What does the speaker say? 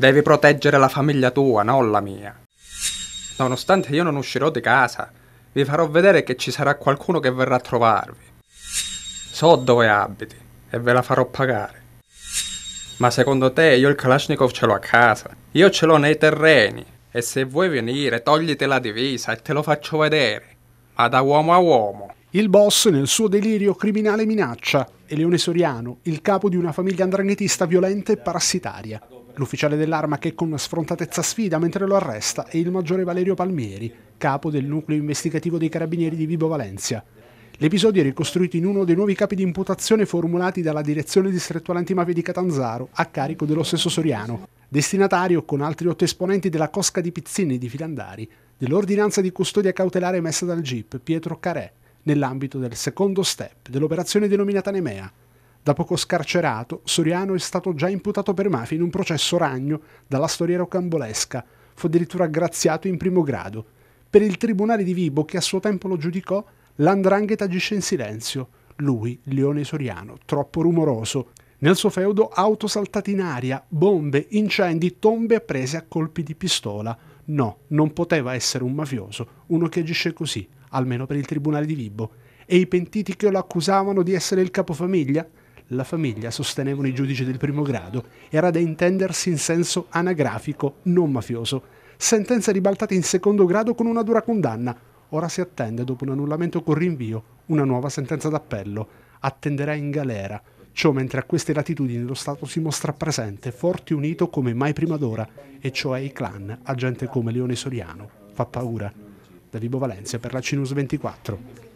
Devi proteggere la famiglia tua, non la mia. Nonostante io non uscirò di casa, vi farò vedere che ci sarà qualcuno che verrà a trovarvi. So dove abiti e ve la farò pagare. Ma secondo te io il Kalashnikov ce l'ho a casa? Io ce l'ho nei terreni. E se vuoi venire, togliti la divisa e te lo faccio vedere. Ma da uomo a uomo. Il boss, nel suo delirio criminale, minaccia. E Leone Soriano, il capo di una famiglia andranghetista violenta e parassitaria l'ufficiale dell'arma che con sfrontatezza sfida mentre lo arresta è il maggiore Valerio Palmieri, capo del nucleo investigativo dei carabinieri di Vibo Valencia. L'episodio è ricostruito in uno dei nuovi capi di imputazione formulati dalla direzione distrettuale antimafia di Catanzaro a carico dello stesso Soriano, destinatario con altri otto esponenti della Cosca di Pizzini di Filandari, dell'ordinanza di custodia cautelare emessa dal GIP Pietro Carè nell'ambito del secondo step dell'operazione denominata Nemea, da poco scarcerato, Soriano è stato già imputato per mafia in un processo ragno dalla storia rocambolesca. Fu addirittura graziato in primo grado. Per il tribunale di Vibo, che a suo tempo lo giudicò, l'andrangheta agisce in silenzio. Lui, Leone Soriano, troppo rumoroso. Nel suo feudo auto saltate in aria, bombe, incendi, tombe apprese a colpi di pistola. No, non poteva essere un mafioso, uno che agisce così, almeno per il tribunale di Vibo. E i pentiti che lo accusavano di essere il capofamiglia? la famiglia, sostenevano i giudici del primo grado, era da intendersi in senso anagrafico, non mafioso. Sentenza ribaltata in secondo grado con una dura condanna. Ora si attende, dopo un annullamento con rinvio, una nuova sentenza d'appello. Attenderà in galera. Ciò mentre a queste latitudini lo Stato si mostra presente, forte e unito come mai prima d'ora, e cioè i clan, a gente come Leone Soriano. Fa paura. Da Vibo Valencia per la Cinus 24.